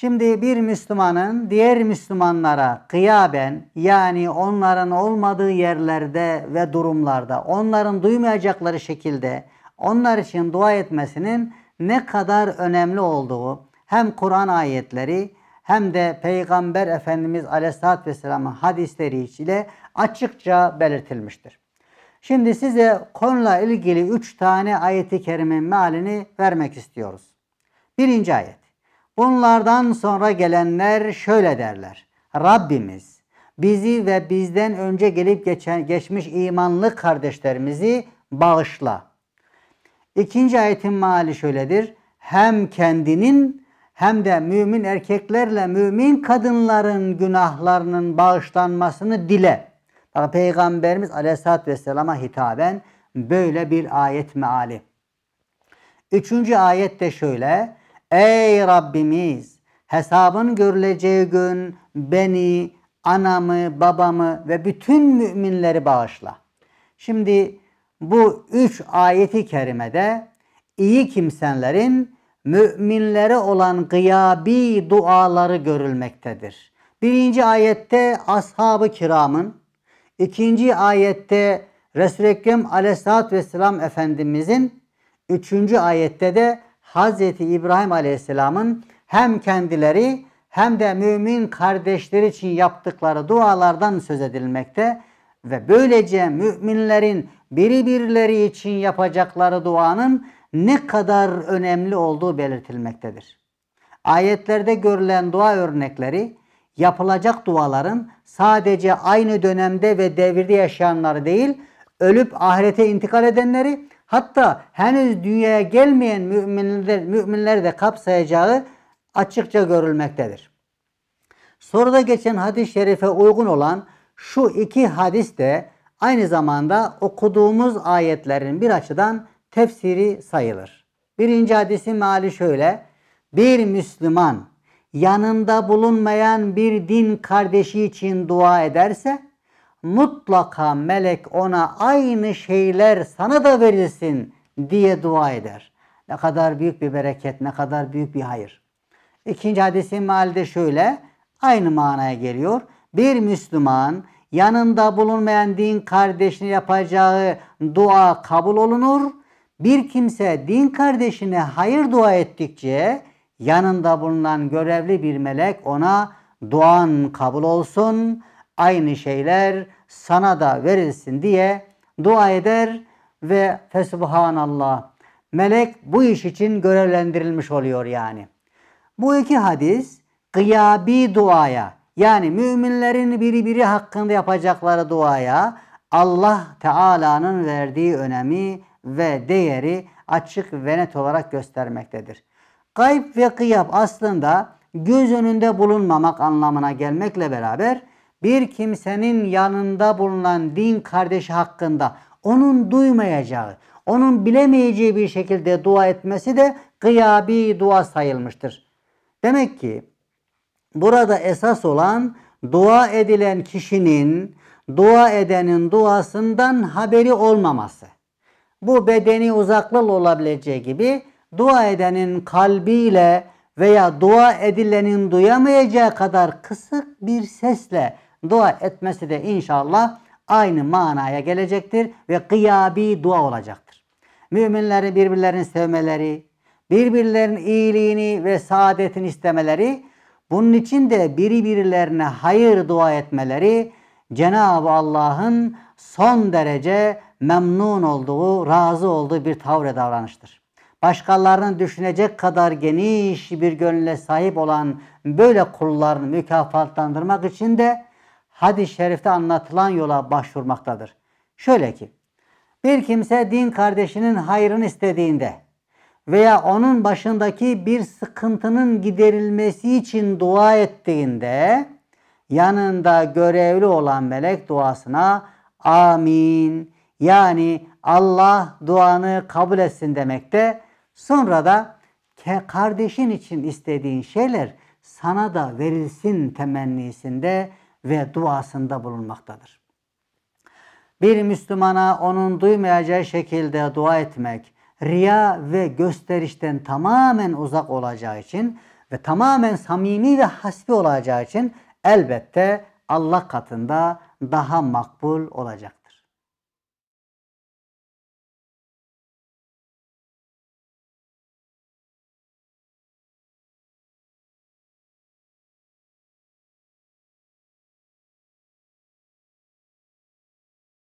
Şimdi bir Müslümanın diğer Müslümanlara kıyaben yani onların olmadığı yerlerde ve durumlarda onların duymayacakları şekilde onlar için dua etmesinin ne kadar önemli olduğu hem Kur'an ayetleri hem de Peygamber Efendimiz Aleyhisselatü Vesselam'ın hadisleri ile açıkça belirtilmiştir. Şimdi size konuyla ilgili üç tane ayeti kerimin mealini vermek istiyoruz. Birinci ayet. Bunlardan sonra gelenler şöyle derler. Rabbimiz bizi ve bizden önce gelip geçen, geçmiş imanlı kardeşlerimizi bağışla. İkinci ayetin mali şöyledir. Hem kendinin hem de mümin erkeklerle mümin kadınların günahlarının bağışlanmasını dile. Bak Peygamberimiz Aleyhisselatü Vesselam'a hitaben böyle bir ayet meali. Üçüncü ayet de şöyle. Ey Rabbimiz hesabın görüleceği gün beni, anamı, babamı ve bütün müminleri bağışla. Şimdi bu üç ayeti kerimede iyi kimsenlerin müminlere olan gıyabi duaları görülmektedir. Birinci ayette ashabı kiramın, ikinci ayette Resul-i Ekrem aleyhissalatü vesselam Efendimizin, üçüncü ayette de Hazreti İbrahim Aleyhisselam'ın hem kendileri hem de mümin kardeşleri için yaptıkları dualardan söz edilmekte ve böylece müminlerin biri için yapacakları duanın ne kadar önemli olduğu belirtilmektedir. Ayetlerde görülen dua örnekleri yapılacak duaların sadece aynı dönemde ve devirde yaşayanları değil, ölüp ahirete intikal edenleri Hatta henüz dünyaya gelmeyen müminler, müminleri de kapsayacağı açıkça görülmektedir. Soruda geçen hadis-i şerife uygun olan şu iki hadis de aynı zamanda okuduğumuz ayetlerin bir açıdan tefsiri sayılır. Birinci hadisi mali şöyle. Bir Müslüman yanında bulunmayan bir din kardeşi için dua ederse mutlaka melek ona aynı şeyler sana da verilsin diye dua eder. Ne kadar büyük bir bereket, ne kadar büyük bir hayır. İkinci hadisi mealde şöyle, aynı manaya geliyor. Bir Müslüman yanında bulunmayan din kardeşine yapacağı dua kabul olunur. Bir kimse din kardeşine hayır dua ettikçe yanında bulunan görevli bir melek ona duan kabul olsun, aynı şeyler sana da verilsin diye dua eder ve fesubhanallah melek bu iş için görevlendirilmiş oluyor yani. Bu iki hadis gıyabi duaya yani müminlerin birbiri hakkında yapacakları duaya Allah Teala'nın verdiği önemi ve değeri açık ve net olarak göstermektedir. Gayb ve kıyap aslında göz önünde bulunmamak anlamına gelmekle beraber bir kimsenin yanında bulunan din kardeşi hakkında onun duymayacağı, onun bilemeyeceği bir şekilde dua etmesi de gıyabi dua sayılmıştır. Demek ki burada esas olan dua edilen kişinin dua edenin duasından haberi olmaması. Bu bedeni uzaklık olabileceği gibi dua edenin kalbiyle veya dua edilenin duyamayacağı kadar kısık bir sesle dua etmesi de inşallah aynı manaya gelecektir ve kıyabi dua olacaktır. Müminleri birbirlerini sevmeleri, birbirlerinin iyiliğini ve saadetini istemeleri, bunun için de birbirlerine hayır dua etmeleri Cenab-ı Allah'ın son derece memnun olduğu, razı olduğu bir tavır davranıştır. Başkalarının düşünecek kadar geniş bir gönüle sahip olan böyle kullarını mükafatlandırmak için de hadis-i şerifte anlatılan yola başvurmaktadır. Şöyle ki, bir kimse din kardeşinin hayrını istediğinde veya onun başındaki bir sıkıntının giderilmesi için dua ettiğinde yanında görevli olan melek duasına amin yani Allah duanı kabul etsin demekte. Sonra da kardeşin için istediğin şeyler sana da verilsin temennisinde ve duasında bulunmaktadır. Bir Müslümana onun duymayacağı şekilde dua etmek, riya ve gösterişten tamamen uzak olacağı için ve tamamen samimi ve hasbi olacağı için elbette Allah katında daha makbul olacak.